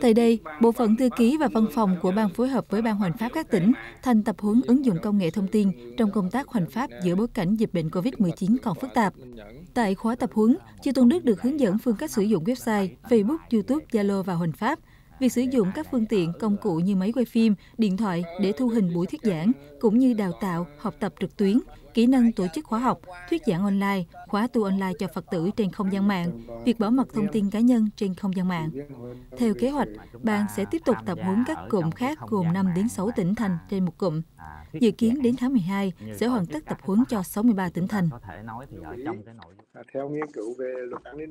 Tại đây, Bộ phận Thư ký và Văn phòng của Ban phối hợp với Ban Hoành pháp các tỉnh thành tập huấn ứng dụng công nghệ thông tin trong công tác hoành pháp giữa bối cảnh dịch bệnh COVID-19 còn phức tạp. Tại khóa tập huấn, Chư Tôn Đức được hướng dẫn phương cách sử dụng website, Facebook, YouTube, Zalo và Hoành pháp – Việc sử dụng các phương tiện, công cụ như máy quay phim, điện thoại để thu hình buổi thuyết giảng, cũng như đào tạo, học tập trực tuyến, kỹ năng tổ chức khóa học, thuyết giảng online, khóa tu online cho Phật tử trên không gian mạng, việc bảo mật thông tin cá nhân trên không gian mạng. Theo kế hoạch, ban sẽ tiếp tục tập huấn các cụm khác gồm 5 đến 6 tỉnh thành trên một cụm. Dự kiến đến tháng 12 sẽ hoàn tất tập huấn cho 63 tỉnh thành. À, theo nghiên cứu về luật an ninh